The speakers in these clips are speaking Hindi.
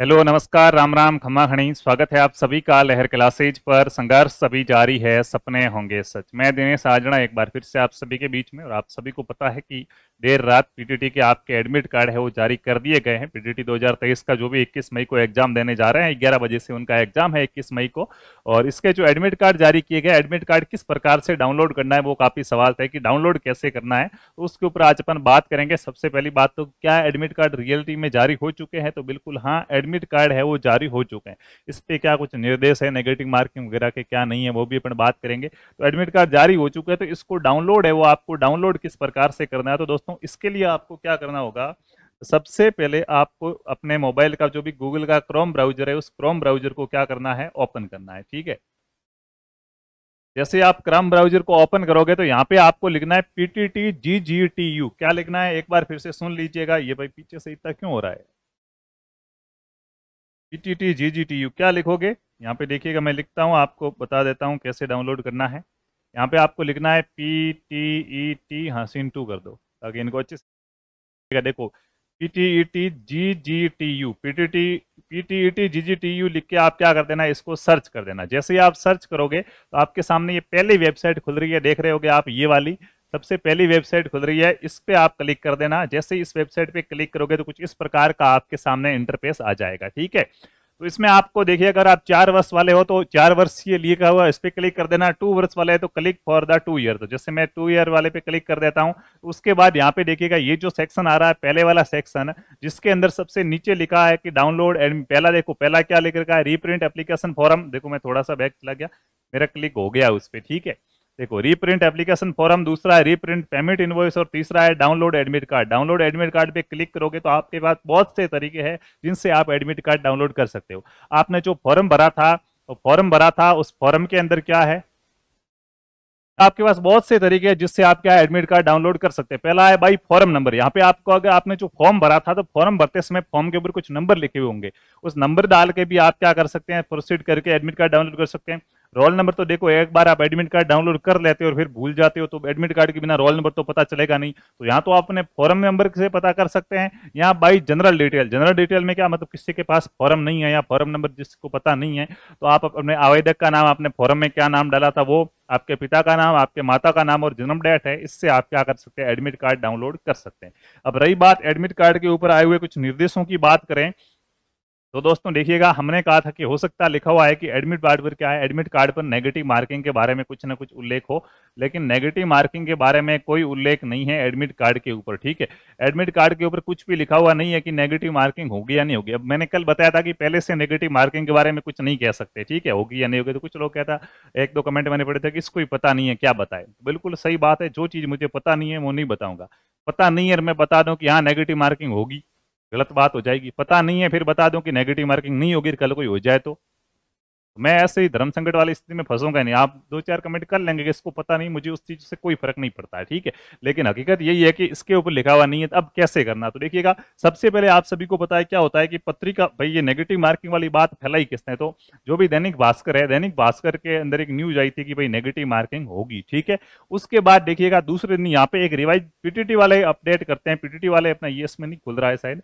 हेलो नमस्कार राम राम खम्मा खणी स्वागत है आप सभी का लहर क्लासेज पर संघर्ष सभी जारी है सपने होंगे सच मैं दिनेश आजना एक बार फिर से आप सभी के बीच में और आप सभी को पता है कि देर रात पीटीटी के आपके एडमिट कार्ड है वो जारी कर दिए गए हैं पीटीटी 2023 का जो भी 21 मई को एग्जाम देने जा रहे हैं 11 बजे से उनका एग्जाम है 21 मई को और इसके जो एडमिट कार्ड जारी किए गए एडमिट कार्ड किस प्रकार से डाउनलोड करना है वो काफ़ी सवाल था कि डाउनलोड कैसे करना है तो उसके ऊपर आज अपन बात करेंगे सबसे पहली बात तो क्या एडमिट कार्ड रियलिटी में जारी हो चुके हैं तो बिल्कुल हाँ एडमिट कार्ड है वो जारी हो चुके हैं इस पर क्या कुछ निर्देश है नेगेटिव मार्किंग वगैरह के क्या नहीं है वो भी अपन बात करेंगे तो एडमिट कार्ड जारी हो चुका है तो इसको डाउनलोड है वो आपको डाउनलोड किस प्रकार से करना है तो दोस्तों इसके लिए आपको क्या करना होगा सबसे पहले आपको अपने मोबाइल का जो भी गूगल का क्रोम ब्राउजर है उस क्रोम ब्राउजर को क्या करना है ओपन करना है ठीक है जैसे आप क्रम ब्राउजर को ओपन करोगे तो यहाँ पे आपको लिखना है PTT G G T U क्या लिखना है एक बार फिर से सुन लीजिएगा ये भाई पीछे से इतना क्यों हो रहा है पीटीटी जीजीटीयू क्या लिखोगे यहाँ पे देखिएगा मैं लिखता हूँ आपको बता देता हूँ कैसे डाउनलोड करना है यहाँ पे आपको लिखना है पी टी ई टी हाँ सीन टू कर दो ताकि इनको अच्छे से देखो P T E T G G T U P T T P T E T G G T U लिख के आप क्या कर देना इसको सर्च कर देना जैसे ही आप सर्च करोगे तो आपके सामने ये पहली वेबसाइट खुल रही है देख रहे होगे आप ये वाली सबसे पहली वेबसाइट खुल रही है इस पर आप क्लिक कर देना जैसे इस वेबसाइट पे क्लिक करोगे तो कुछ इस प्रकार का आपके सामने इंटरफेस आ जाएगा ठीक है तो इसमें आपको देखिए अगर आप चार वर्ष वाले हो तो चार वर्ष ये लिए का हुआ इस पर क्लिक कर देना टू वर्ष वाले है तो click for the two year तो जैसे मैं टू ईयर वाले पे क्लिक कर देता हूँ उसके बाद यहाँ पे देखिएगा ये जो सेक्शन आ रहा है पहले वाला सेक्शन जिसके अंदर सबसे नीचे लिखा है कि डाउनलोड एंड पहला देखो पहला क्या लिख रखा है रीप्रिंट एप्लीकेशन फॉरम देखो मैं थोड़ा सा बैक चला गया मेरा क्लिक हो गया उस पर ठीक है देखो रीप्रिंट एप्लीकेशन फॉर्म दूसरा है रीप्रिंट पेमेंट इनवॉइस और तीसरा है download admit card download admit card पे क्लिक करोगे तो आपके पास बहुत से तरीके हैं जिनसे आप एडमिट कार्ड डाउनलोड कर सकते हो आपने जो फॉर्म भरा था तो फॉर्म भरा था उस फॉर्म के अंदर क्या है आपके पास बहुत से तरीके हैं जिससे आप क्या एडमिट कार्ड डाउनलोड कर सकते हैं पहला है भाई फॉर्म नंबर यहाँ पे आपको अगर आपने जो फॉर्म भरा था तो फॉर्म भरते समय फॉर्म के ऊपर कुछ नंबर लिखे हुए होंगे उस नंबर डाल के भी आप क्या कर सकते हैं प्रोसीड करके एडमिट कार्ड डाउनलोड कर सकते हैं रोल नंबर तो देखो एक बार आप एडमिट कार्ड डाउनलोड कर लेते हो और फिर भूल जाते हो तो एडमिट कार्ड के बिना रोल नंबर तो पता चलेगा नहीं तो यहाँ तो आप अपने फॉरम नंबर से पता कर सकते हैं यहाँ by general detail general detail में क्या मतलब किसी के पास फॉरम नहीं है या फॉरम नंबर जिसको पता नहीं है तो आप अपने आवेदक का नाम आपने फॉरम में क्या नाम डाला था वो आपके पिता का नाम आपके माता का नाम और जन्म डेट है इससे आप क्या कर सकते हैं एडमिट कार्ड डाउनलोड कर सकते हैं अब रही बात एडमिट कार्ड के ऊपर आए हुए कुछ निर्देशों की बात करें तो दोस्तों देखिएगा हमने कहा था कि हो सकता है लिखा हुआ है कि एडमिट कार्ड पर क्या है एडमिट कार्ड पर नेगेटिव मार्किंग के बारे में कुछ ना कुछ उल्लेख हो लेकिन नेगेटिव मार्किंग के बारे में कोई उल्लेख नहीं है एडमिट कार्ड के ऊपर ठीक है एडमिट कार्ड के ऊपर कुछ भी लिखा हुआ नहीं है कि नेगेटिव मार्किंग होगी या नहीं होगी अब मैंने कल बताया था कि पहले से नेगेटिव मार्किंग के बारे में कुछ नहीं कह सकते ठीक है होगी या नहीं होगी तो कुछ लोग कहता एक दो कमेंट मैंने पढ़े थे कि इसको पता नहीं है क्या बताए बिल्कुल सही बात है जो चीज़ मुझे पता नहीं है वो नहीं बताऊंगा पता नहीं है मैं बता दूं कि हाँ नेगेटिव मार्किंग होगी गलत बात हो जाएगी पता नहीं है फिर बता दूं कि नेगेटिव मार्किंग नहीं होगी कल कोई हो जाए तो मैं ऐसे ही धर्म संकट वाली स्थिति में फंसूंगा नहीं आप दो चार कमेंट कर लेंगे कि इसको पता नहीं मुझे उस चीज़ से कोई फर्क नहीं पड़ता है ठीक है लेकिन हकीकत यही है कि इसके ऊपर लिखा हुआ नहीं है अब कैसे करना तो देखिएगा सबसे पहले आप सभी को पता है क्या होता है कि पत्रिका भाई ये नेगेटिव मार्किंग वाली बात फैलाई किसने तो जो भी दैनिक भास्कर है दैनिक भास्कर के अंदर एक न्यूज आई थी कि भाई नेगेटिव मार्किंग होगी ठीक है उसके बाद देखिएगा दूसरे दिन यहाँ पे एक रिवाइज पीटीटी वाले अपडेट करते हैं पीटीटी वाले अपना ये इसमें नहीं खुल रहा है शायद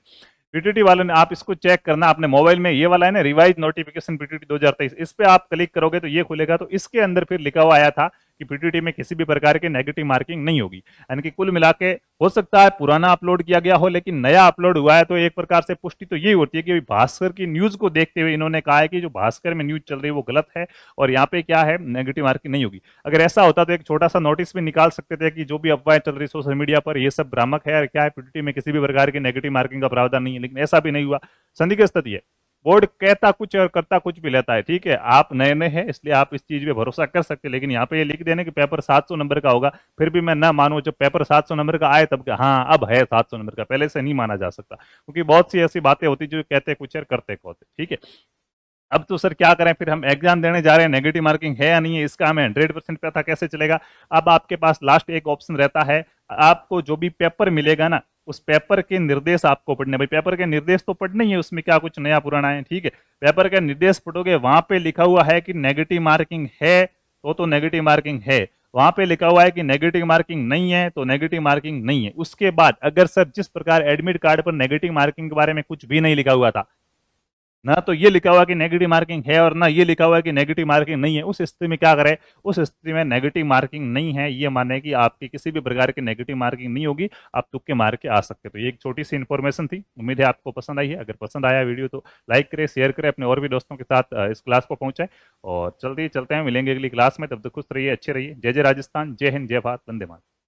पीटीटी वाले ने आप इसको चेक करना अपने मोबाइल में ये वाला है ना रिवाइज नोटिफिकेशन पीटीटी 2023 इस पे आप क्लिक करोगे तो ये खुलेगा तो इसके अंदर फिर लिखा हुआ आया था कि पीटीटी में किसी भी प्रकार के नेगेटिव मार्किंग नहीं होगी यानी कि कुल मिला के हो सकता है पुराना अपलोड किया गया हो लेकिन नया अपलोड हुआ है तो एक प्रकार से पुष्टि तो यही होती है कि भास्कर की न्यूज को देखते हुए इन्होंने कहा है कि जो भास्कर में न्यूज चल रही है वो गलत है और यहाँ पे क्या है नेगेटिव मार्किंग नहीं होगी अगर ऐसा होता तो एक छोटा सा नोटिस भी निकाल सकते थे कि जो भी अफवाहें चल रही सोशल मीडिया पर यह सब भ्रामक है क्या है पीडीटी में किसी भी प्रकार की नेगेटिव मार्किंग का प्रावधान नहीं है लेकिन ऐसा भी नहीं हुआ संधि की स्थिति है बोर्ड कहता कुछ और करता कुछ भी लेता है ठीक है आप नए नए हैं इसलिए आप इस चीज पे भरोसा कर सकते हैं लेकिन यहाँ पे ये लिख देने कि पेपर 700 नंबर का होगा फिर भी मैं ना मानू जब पेपर 700 नंबर का आए तब हाँ अब है 700 नंबर का पहले से नहीं माना जा सकता क्योंकि बहुत सी ऐसी बातें होती जो कहते कुछ और करते होते ठीक है अब तो सर क्या करें फिर हम एग्जाम देने जा रहे हैं नेगेटिव मार्किंग है या नहीं है इसका हमें हंड्रेड परसेंट पता कैसे चलेगा अब आपके पास लास्ट एक ऑप्शन रहता है आपको जो भी पेपर मिलेगा ना उस पेपर के निर्देश आपको पढ़ने भाई पेपर के निर्देश तो पढ़ने ही है उसमें क्या कुछ नया पुराना है ठीक है पेपर के निर्देश पढ़ोगे वहां पे लिखा हुआ है कि नेगेटिव मार्किंग है तो तो नेगेटिव मार्किंग है वहां पे लिखा हुआ है कि नेगेटिव मार्किंग नहीं है तो नेगेटिव मार्किंग नहीं है उसके बाद अगर सर जिस प्रकार एडमिट कार्ड पर नेगेटिव मार्किंग के बारे में कुछ भी नहीं लिखा हुआ था ना तो ये लिखा हुआ कि नेगेटिव मार्किंग है और ना ये लिखा हुआ कि नेगेटिव मार्किंग नहीं है उस स्थिति में क्या करें उस स्थिति में नेगेटिव मार्किंग नहीं है ये माने कि आपकी किसी भी प्रकार की नेगेटिव मार्किंग नहीं होगी आप तुक्के मार के आ सकते तो ये एक छोटी सी इन्फॉर्मेशन थी उम्मीद है आपको पसंद आई है अगर पसंद आया वीडियो तो लाइक करें शेयर करें अपने और भी दोस्तों के साथ इस क्लास को पहुंचाए और चलते चलते हैं मिलेंगे अगली क्लास में तब तक खुश रहिए अच्छे रहिए जय जय राजस्थान जय हिंद जय भारत वंदे मातरम